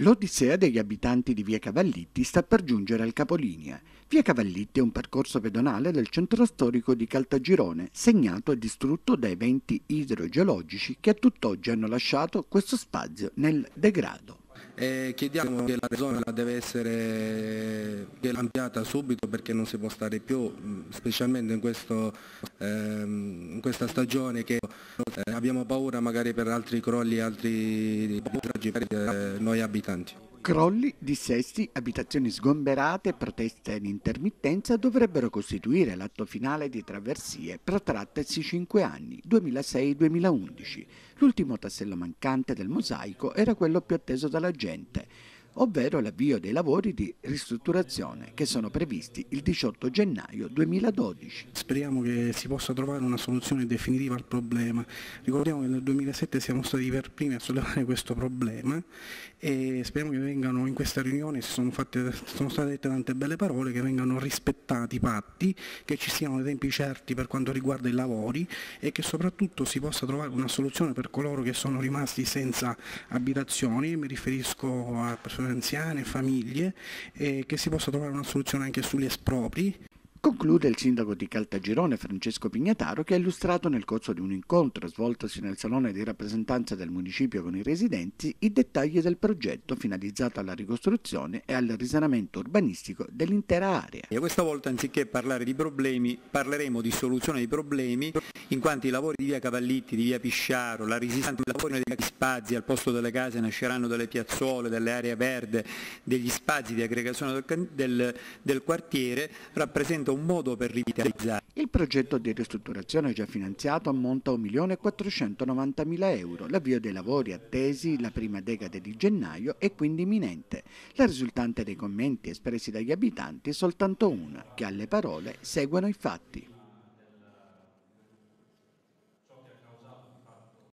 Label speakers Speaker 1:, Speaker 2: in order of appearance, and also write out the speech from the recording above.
Speaker 1: L'odissea degli abitanti di Via Cavallitti sta per giungere al capolinea. Via Cavallitti è un percorso pedonale del centro storico di Caltagirone, segnato e distrutto da eventi idrogeologici che a tutt'oggi hanno lasciato questo spazio nel degrado.
Speaker 2: E chiediamo che la zona deve essere ampliata subito perché non si può stare più, specialmente in questo ehm, questa stagione che eh, abbiamo paura magari per altri crolli e altri disagi per eh, noi abitanti.
Speaker 1: Crolli, dissesti, abitazioni sgomberate, proteste in intermittenza dovrebbero costituire l'atto finale di traversie protrattesi 5 anni, 2006-2011. L'ultimo tassello mancante del mosaico era quello più atteso dalla gente ovvero l'avvio dei lavori di ristrutturazione che sono previsti il 18 gennaio 2012. Speriamo che si possa trovare una
Speaker 3: soluzione definitiva al problema. Ricordiamo che nel 2007 siamo stati per primi a sollevare questo problema e speriamo che vengano in questa riunione, sono, fatte, sono state dette tante belle parole, che vengano rispettati i patti, che ci siano dei tempi certi per quanto riguarda i lavori e che soprattutto si possa trovare una soluzione per coloro che sono rimasti senza abitazioni, mi riferisco a persone persone anziane, famiglie, eh, che si possa trovare una
Speaker 1: soluzione anche sugli espropri Conclude il sindaco di Caltagirone Francesco Pignataro che ha illustrato nel corso di un incontro svoltosi nel salone di rappresentanza del municipio con i residenti i dettagli del progetto finalizzato alla ricostruzione e al risanamento urbanistico dell'intera area.
Speaker 4: E questa volta anziché parlare di problemi parleremo di soluzione dei problemi in quanto i lavori di via Cavallitti, di via Pisciaro, la resistenza dei lavori degli spazi al posto delle case nasceranno delle piazzole, delle aree verde, degli spazi di aggregazione del, del, del quartiere rappresenta un modo per rivitalizzare. Il progetto di ristrutturazione
Speaker 1: già finanziato ammonta a 1.490.000 euro. L'avvio dei lavori attesi la prima decade di gennaio è quindi imminente. La risultante dei commenti espressi dagli abitanti è soltanto una, che alle parole seguono i fatti.